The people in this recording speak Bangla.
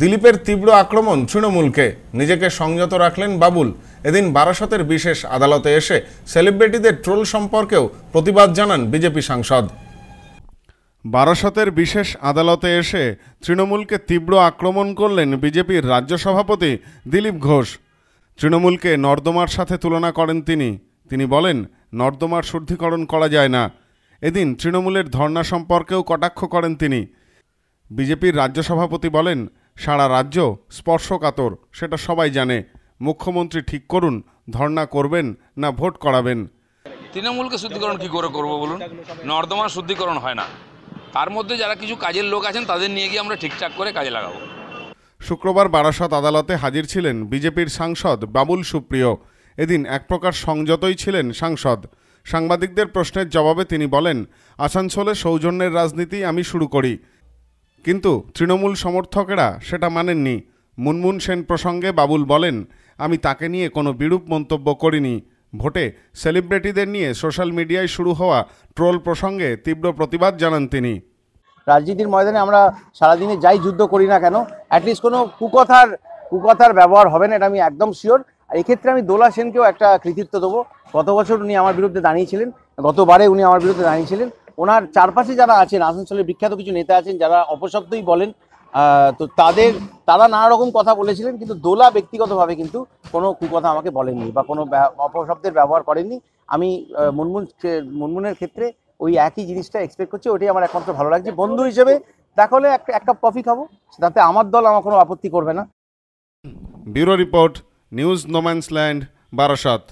দিলীপের তীব্র আক্রমণ তৃণমূলকে নিজেকে সংযত রাখলেন বাবুল এদিন বারাসতের বিশেষ আদালতে এসে সেলিব্রিটিদের ট্রোল সম্পর্কেও প্রতিবাদ জানান বিজেপি সাংসদ বারাসতের বিশেষ আদালতে এসে তৃণমূলকে তীব্র আক্রমণ করলেন বিজেপির রাজ্য সভাপতি দিলীপ ঘোষ তৃণমূলকে নর্দমার সাথে তুলনা করেন তিনি তিনি বলেন নর্দমার শুদ্ধিকরণ করা যায় না এদিন তৃণমূলের ধর্না সম্পর্কেও কটাক্ষ করেন তিনি বিজেপির রাজ্য সভাপতি বলেন সারা রাজ্য স্পর্শকাতর সেটা সবাই জানে মুখ্যমন্ত্রী ঠিক করুন ধর্না করবেন না ভোট করাবেন তৃণমূলকে শুদ্ধিকরণ কি করে করব বলুন নর্দমা শুদ্ধিকরণ হয় না তার মধ্যে যারা কিছু কাজের লোক আছেন তাদের নিয়ে গিয়ে আমরা ঠিকঠাক করে কাজে লাগাবো শুক্রবার বারাসত আদালতে হাজির ছিলেন বিজেপির সাংসদ বাবুল সুপ্রিয় এদিন এক প্রকার সংযতই ছিলেন সাংসদ সাংবাদিকদের প্রশ্নের জবাবে তিনি বলেন আসানসোলে সৌজন্যের রাজনীতি আমি শুরু করি কিন্তু তৃণমূল সমর্থকেরা সেটা মানেননি মুনমুন সেন প্রসঙ্গে বাবুল বলেন আমি তাকে নিয়ে কোনো বিরূপ মন্তব্য করিনি ভোটে সেলিব্রিটিদের নিয়ে সোশ্যাল মিডিয়ায় শুরু হওয়া ট্রোল প্রসঙ্গে তীব্র প্রতিবাদ জানান তিনি রাজনীতির ময়দানে আমরা সারাদিনে যাই যুদ্ধ করি না কেন অ্যাটলিস্ট কোনো কুকথার কুকথার ব্যবহার হবে না এটা আমি একদম শিওর আর এক্ষেত্রে আমি দোলা সেনকেও একটা কৃতিত্ব দেবো গত বছর উনি আমার বিরুদ্ধে দাঁড়িয়েছিলেন গতবারে উনি আমার বিরুদ্ধে দাঁড়িয়েছিলেন ওনার চারপাশে যারা আছেন আসানসোলের বিখ্যাত কিছু নেতা আছেন যারা অপশব্দই বলেন তো তাদের তারা নানা রকম কথা বলেছিলেন কিন্তু দোলা ব্যক্তিগতভাবে কিন্তু কোনো কুকথা আমাকে বলেননি বা কোনো অপশব্দের ব্যবহার করেননি আমি মুনমুন মুনমুনের ক্ষেত্রে ওই একই জিনিসটা এক্সপেক্ট করছি ওটাই আমার একমাত্র ভালো লাগছে বন্ধু হিসেবে তাহলে একটা এক কাপ কফি খাবো তাতে আমার দল আমার কোনো আপত্তি করবে না bureau report news no man's land Barasat